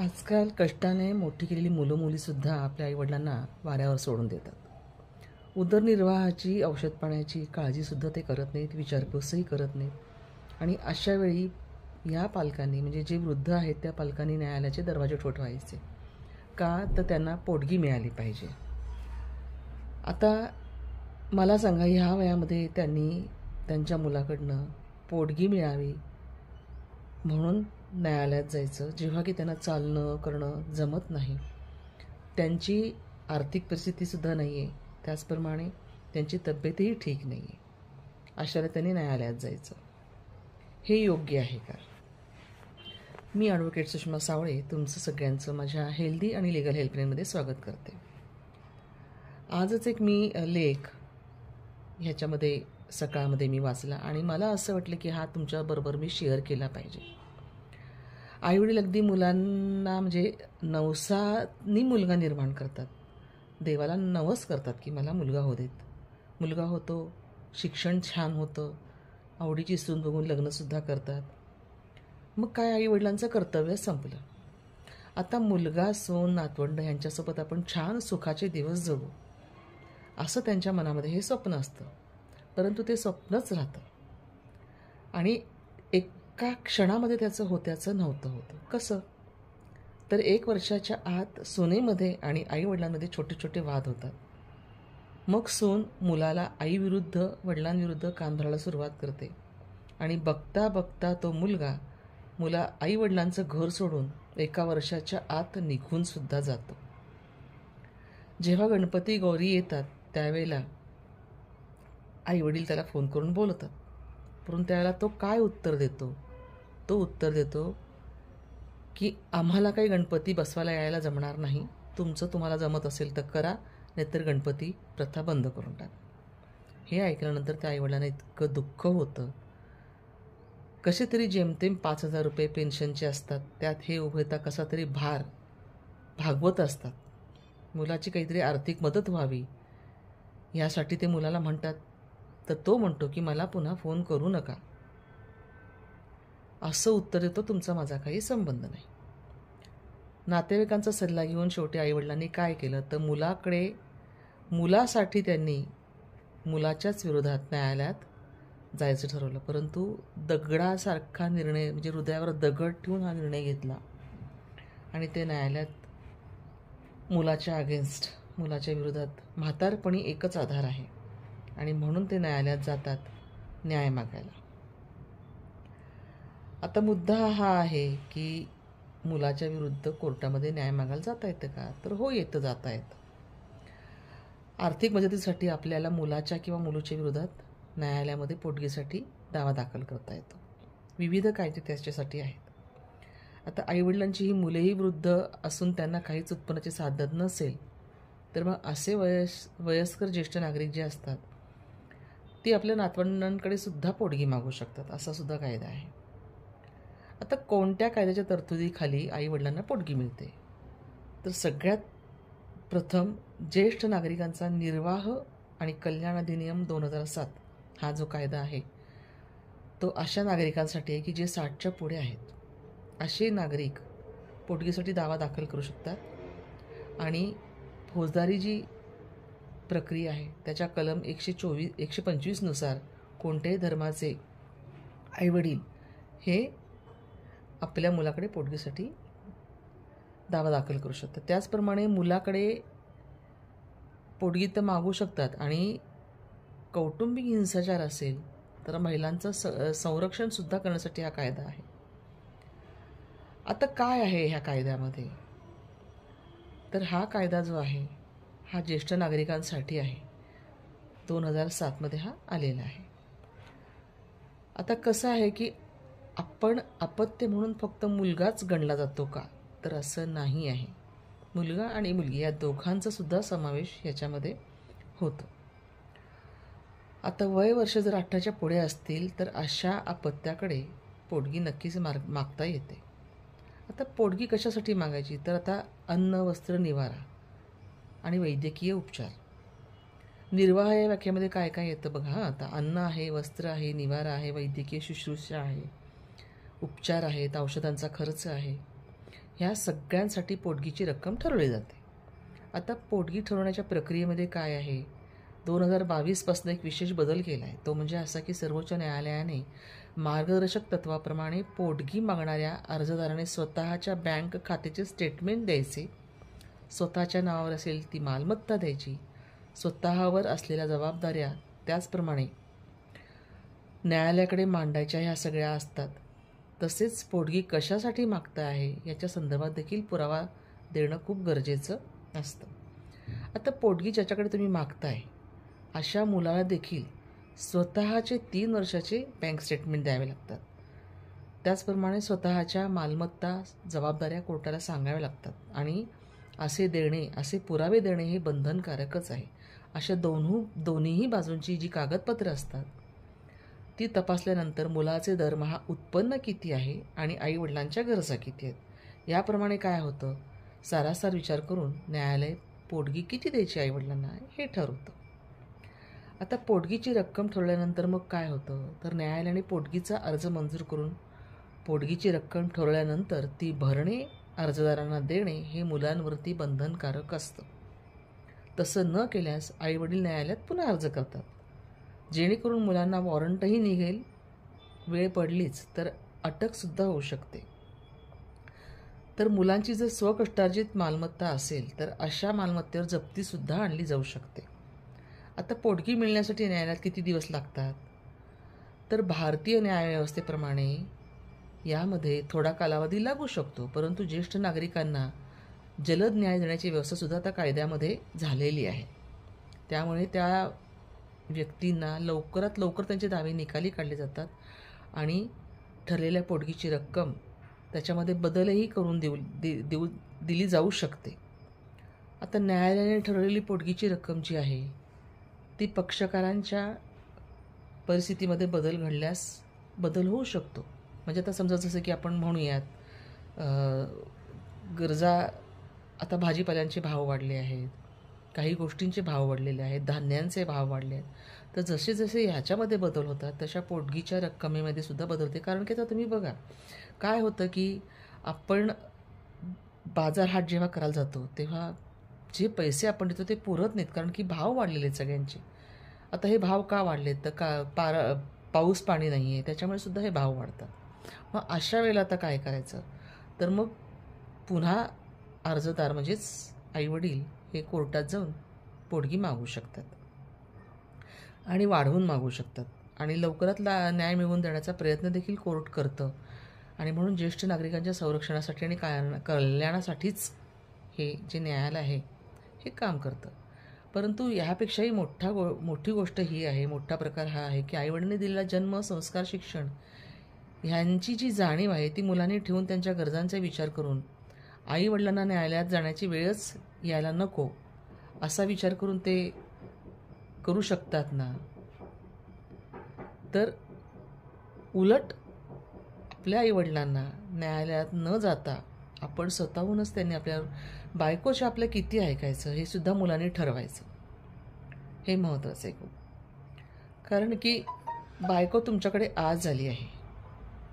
आजकाल कष्टाने मोठी केलेली मुलं मुलीसुद्धा आपल्या आईवडिलांना वाऱ्यावर सोडून देतात उदरनिर्वाहाची औषध पाण्याची काळजीसुद्धा ते करत नाहीत विचारपूसही करत नाहीत आणि अशा वेळी या पालकांनी म्हणजे जे वृद्ध आहेत त्या पालकांनी न्यायालयाचे दरवाजे ठोठवायचे का तर त्यांना पोटगी मिळाली पाहिजे आता मला सांगा ह्या वयामध्ये त्यांनी त्यांच्या मुलाकडनं पोटगी मिळावी म्हणून न्यायालयात जायचं जेव्हा की त्यांना चालणं करणं जमत नाही त्यांची आर्थिक परिस्थितीसुद्धा नाही आहे त्याचप्रमाणे त्यांची तब्येतही ठीक नाही आहे अशाला त्यांनी न्यायालयात जायचं हे योग्य आहे का मी ॲडव्होकेट सुषमा सावळे तुमचं सगळ्यांचं माझ्या हेल्दी आणि लिगल हेल्पलाईनमध्ये स्वागत करते आजच एक मी लेख ह्याच्यामध्ये सकाळमध्ये मी वाचला आणि मला असं वाटलं की हा तुमच्याबरोबर मी शेअर केला पाहिजे आईवडील अगदी मुलांना म्हणजे नवसानी मुलगा निर्माण करतात देवाला नवस करतात की मला मुलगा हो देत मुलगा होतो शिक्षण छान होतं आवडीची सून बघून लग्नसुद्धा करतात मग काय आईवडिलांचं कर्तव्य संपलं आता मुलगा सोन नातवंड यांच्यासोबत आपण छान सुखाचे दिवस जगू असं त्यांच्या मनामध्ये हे स्वप्न असतं परंतु ते स्वप्नच राहतं आणि एका क्षणामध्ये त्याचं होत्याचं नव्हतं होतं कसं तर एक वर्षाच्या आत सोनेमध्ये आणि आईवडिलांमध्ये छोटे छोटे वाद होतात मग सून मुलाला आईविरुद्ध वडिलांविरुद्ध कान सुरुवात करते आणि बघता बघता तो मुलगा मुला आईवडिलांचं घर सोडून एका वर्षाच्या आत निघून सुद्धा जातो जेव्हा गणपती गौरी येतात त्यावेळेला आईवडील त्याला फोन करून बोलतात परंतु त्यावेळेला तो काय उत्तर देतो तो उत्तर देतो की आम्हाला काही गणपती बसवायला यायला जमणार नाही तुमचं तुम्हाला जमत असेल तर करा नाहीतर गणपती प्रथा बंद करून टाका हे ऐकल्यानंतर त्या आईवडिलांना इतकं दुःख होतं कसे तरी जेमतेम पाच हजार रुपये पेन्शनचे असतात त्यात हे उभयता कसा तरी भार भागवत असतात मुलाची काहीतरी आर्थिक मदत व्हावी यासाठी ते मुलाला म्हणतात तर तो म्हणतो की मला पुन्हा फोन करू नका असं उत्तर देतो तुमचा माझा काही संबंध नाही नातेवाईकांचा सल्ला घेऊन शेवटी आईवडिलांनी काय केलं तर मुलाकडे मुलासाठी त्यांनी मुलाच्याच विरोधात न्यायालयात जायचं ठरवलं परंतु दगडासारखा निर्णय म्हणजे हृदयावर दगड ठेवून हा निर्णय घेतला आणि ते न्यायालयात मुलाच्या अगेन्स्ट मुलाच्या विरोधात म्हातारपणी एकच आधार आहे आणि म्हणून ते न्यायालयात जातात न्याय मागायला आता मुद्दा हा आहे की मुलाच्या विरुद्ध कोर्टामध्ये न्याय मागायला जाता येतं का तर हो येतं जाता येतं आर्थिक मदतीसाठी आपल्याला मुलाच्या किंवा मुलीच्या विरोधात न्यायालयामध्ये पोटगीसाठी दावा दाखल करता येतो विविध कायदे त्याच्यासाठी आहेत आता आईवडिलांची ही मुलेही वृद्ध असून त्यांना काहीच उत्पन्नाचे साधन नसेल तर मग असे वयस् वयस्कर ज्येष्ठ नागरिक जे असतात ती आपल्या नातवंडांकडे सुद्धा पोटगी मागू शकतात असा सुद्धा कायदा आहे आता कोणत्या कायद्याच्या तरतुदीखाली आईवडिलांना पोटगी मिळते तर सगळ्यात प्रथम ज्येष्ठ नागरिकांचा निर्वाह आणि कल्याण अधिनियम दोन हजार सात हा जो कायदा आहे तो अशा नागरिकांसाठी आहे की जे साठच्या पुढे आहेत असे नागरिक पोटगीसाठी दावा दाखल करू शकतात आणि फौजदारी जी प्रक्रिया आहे त्याच्या कलम एकशे चोवीस एकशे पंचवीसनुसार कोणत्याही धर्माचे आईवडील हे आपल्या मुलाकडे पोटगीसाठी दावा दाखल करू शकतात त्याचप्रमाणे मुलाकडे पोटगी तर मागू शकतात आणि कौटुंबिक हिंसाचार असेल तर महिलांचं स संरक्षणसुद्धा करण्यासाठी हा कायदा आहे आता काय आहे ह्या कायद्यामध्ये तर हा कायदा जो आहे हा ज्येष्ठ नागरिकांसाठी आहे दोन हजार सातमध्ये हा आलेला आहे आता कसं आहे की आपण अपत्य म्हणून फक्त मुलगाच गणला जातो का तर असं नाही आहे मुलगा आणि मुलगी या दोघांचा सुद्धा समावेश याच्यामध्ये होतो आता वय वर्ष जर अठराच्या पुढे असतील तर अशा अपत्याकडे पोटगी नक्कीच मार्ग मागता येते आता पोटगी कशासाठी मागायची तर आता अन्न वस्त्र निवारा आणि वैद्यकीय उपचार निर्वाह या व्याख्यामध्ये काय काय येतं बघा आता अन्न आहे वस्त्र आहे निवारा आहे वैद्यकीय शुश्रूषा आहे उपचार आहेत औषधांचा खर्च आहे ह्या सगळ्यांसाठी पोटगीची रक्कम ठरवली जाते आता पोटगी ठरवण्याच्या प्रक्रियेमध्ये काय आहे दोन हजार बावीसपासून एक विशेष बदल केला आहे तो म्हणजे असा की सर्वोच्च न्यायालयाने मार्गदर्शक तत्वाप्रमाणे पोटगी मागणाऱ्या अर्जदाराने स्वतःच्या बँक खात्याचे स्टेटमेंट द्यायचे स्वतःच्या नावावर असेल ती मालमत्ता द्यायची स्वतःवर असलेल्या जबाबदाऱ्या त्याचप्रमाणे न्यायालयाकडे मांडायच्या ह्या सगळ्या असतात तसेच पोटगी कशासाठी मागता आहे याच्या संदर्भात देखील पुरावा देणं खूप गरजेचं असतं आता पोटगी ज्याच्याकडे तुम्ही मागताय अशा मुलाला देखील स्वतःचे तीन वर्षाचे बँक स्टेटमेंट द्यावे लागतात त्याचप्रमाणे स्वतःच्या मालमत्ता जबाबदाऱ्या कोर्टाला सांगाव्या लागतात आणि असे देणे असे पुरावे देणे हे बंधनकारकच आहे अशा दोन्ही दोन्हीही बाजूंची जी कागदपत्रं असतात ती तपासल्यानंतर मुलाचे दरमहा उत्पन्न किती आहे आणि आईवडिलांच्या गरजा किती आहेत याप्रमाणे काय होतं सारासार विचार करून न्यायालय पोटगी किती द्यायची आईवडिलांना हे ठरवतं आता पोटगीची रक्कम ठरवल्यानंतर मग काय होतं तर न्यायालयाने पोटगीचा अर्ज मंजूर करून पोटगीची रक्कम ठरवल्यानंतर ती भरणे अर्जदारांना देणे हे मुलांवरती बंधनकारक असतं तसं न केल्यास आईवडील न्यायालयात पुन्हा अर्ज करतात जेणेकरून मुलांना वॉरंटही निघेल वेळ पडलीच तर अटकसुद्धा होऊ शकते तर मुलांची जर स्वकष्टार्जित मालमत्ता असेल तर अशा मालमत्तेवर जप्तीसुद्धा आणली जाऊ शकते आता पोटगी मिळण्यासाठी न्यायालयात किती दिवस लागतात तर भारतीय न्यायव्यवस्थेप्रमाणे यामध्ये थोडा कालावधी लागू शकतो परंतु ज्येष्ठ नागरिकांना जलद न्याय देण्याची व्यवस्थासुद्धा त्या कायद्यामध्ये झालेली आहे त्यामुळे त्या व्यक्तींना लवकरात लवकर त्यांचे दावे निकाली काढले जातात आणि ठरलेल्या पोटगीची रक्कम त्याच्यामध्ये बदलही करून देऊ दे देऊ दिली जाऊ शकते आता न्यायालयाने ठरवलेली पोटगीची रक्कम जी आहे ती पक्षकारांच्या परिस्थितीमध्ये बदल घडल्यास बदल होऊ शकतो म्हणजे आता समजा जसं की आपण म्हणूयात गरजा आता भाजीपाल्यांचे भाव वाढले आहेत काही गोष्टींचे भाव वाढलेले आहेत धान्यांचे भाव वाढले आहेत तर जसे जसे ह्याच्यामध्ये बदल होतात तशा पोटगीच्या रक्कमेमध्ये सुद्धा बदलते कारण की आता तुम्ही बघा काय होतं की आपण बाजार हाट जेव्हा करायला जातो तेव्हा जे पैसे आपण देतो ते पुरत नाहीत कारण की भाव वाढलेले आहेत सगळ्यांचे आता हे भाव का वाढलेत तर का पारा पाऊस पाणी नाही आहे त्याच्यामुळे सुद्धा हे भाव वाढतात मग अशा वेळेला आता काय करायचं तर मग पुन्हा अर्जदार म्हणजेच आईवडील हे कोर्टात जाऊन पोटगी मागू शकतात आणि वाढवून मागू शकतात आणि लवकरात ला न्याय मिळवून देण्याचा प्रयत्न देखील कोर्ट करतं आणि म्हणून ज्येष्ठ नागरिकांच्या संरक्षणासाठी आणि काय कल्याणासाठीच हे जे न्यायालय आहे हे काम करतं परंतु ह्यापेक्षाही मोठा गो मोठी गोष्ट ही आहे मोठा प्रकार हा आहे की आईवडिलांनी दिलेला जन्म संस्कार शिक्षण ह्यांची जी जाणीव आहे ती मुलांनी ठेवून त्यांच्या गरजांचा विचार करून आई वडिलांना न्यायालयात जाण्याची वेळच यायला नको असा विचार करून ते करू शकतात ना तर उलट आपल्या आईवडिलांना न्यायालयात न जाता आपण स्वतःहूनच त्यांनी आपल्या बायकोच्या आपलं किती ऐकायचं हे सुद्धा मुलांनी ठरवायचं हे महत्त्वाचं आहे खूप कारण की बायको तुमच्याकडे आज झाली आहे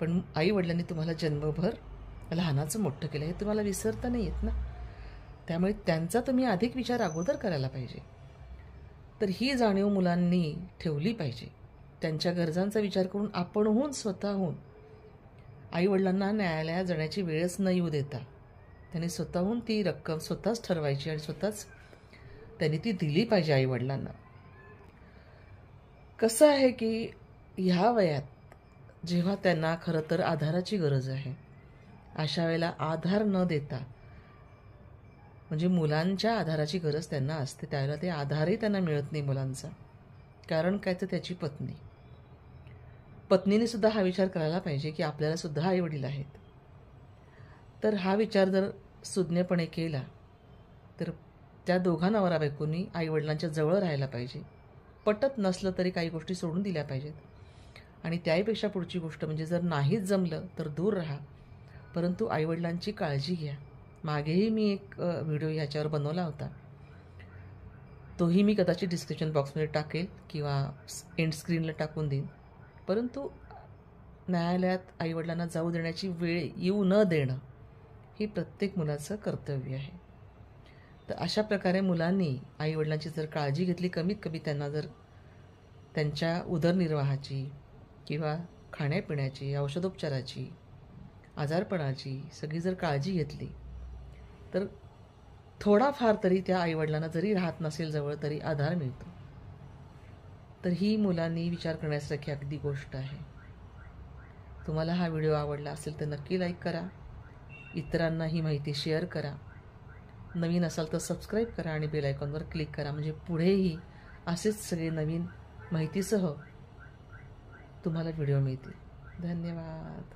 पण आईवडिलांनी तुम्हाला जन्मभर लहानाचं मोठं केलं हे तुम्हाला विसरता नाही येत ना त्यामुळे त्यांचा तुम्ही अधिक विचार अगोदर करायला पाहिजे तर ही जाणीव मुलांनी ठेवली पाहिजे त्यांच्या गरजांचा विचार करून आपणहून स्वतःहून आईवडिलांना न्यायालयात जाण्याची वेळच न येऊ देता त्यांनी स्वतःहून ती रक्कम स्वतःच ठरवायची आणि स्वतःच त्यांनी ती दिली पाहिजे आईवडिलांना कसं आहे की ह्या वयात जेव्हा त्यांना खरं तर आधाराची गरज आहे अशा वेळेला आधार न देता म्हणजे मुलांच्या आधाराची गरज त्यांना असते त्यावेळेला ते आधारही त्यांना मिळत नाही मुलांचा कारण काय तर त्याची पत्नी पत्नीने सुद्धा हा विचार करायला पाहिजे की आपल्याला सुद्धा आईवडील आहेत तर हा विचार जर सुज्ञपणे केला तर त्या दोघा आई आईवडिलांच्या जवळ राहायला पाहिजे पटत नसलं तरी काही गोष्टी सोडून दिल्या पाहिजेत आणि त्याहीपेक्षा पुढची गोष्ट म्हणजे जर नाहीच जमलं तर दूर राहा परंतु आईवडिलांची काळजी घ्या मागेही मी एक व्हिडिओ ह्याच्यावर बनवला होता तोही मी कदाचित डिस्क्रिप्शन बॉक्समध्ये टाकेल किंवा एंड स्क्रीनला टाकून देईन परंतु न्यायालयात आईवडिलांना जाऊ देण्याची वेळ येऊ न देणं हे प्रत्येक मुलाचं कर्तव्य आहे तर अशा प्रकारे मुलांनी आईवडिलांची जर काळजी घेतली कमीत कमी त्यांना जर त्यांच्या उदरनिर्वाहाची किंवा खाण्यापिण्याची औषधोपचाराची आजारपणाची सगळी जर काळजी घेतली तर थोडाफार तरी त्या आईवडिलांना जरी राहत नसेल जवळ तरी आधार मिळतो तर ही मुलांनी विचार करण्यासारखी अगदी गोष्ट आहे तुम्हाला हा व्हिडिओ आवडला असेल तर नक्की लाईक करा इतरांना ही माहिती शेअर करा नवीन असाल तर सबस्क्राईब करा आणि बेल आयकॉनवर क्लिक करा म्हणजे पुढेही असेच सगळे नवीन माहितीसह तुम्हाला व्हिडिओ मिळतील धन्यवाद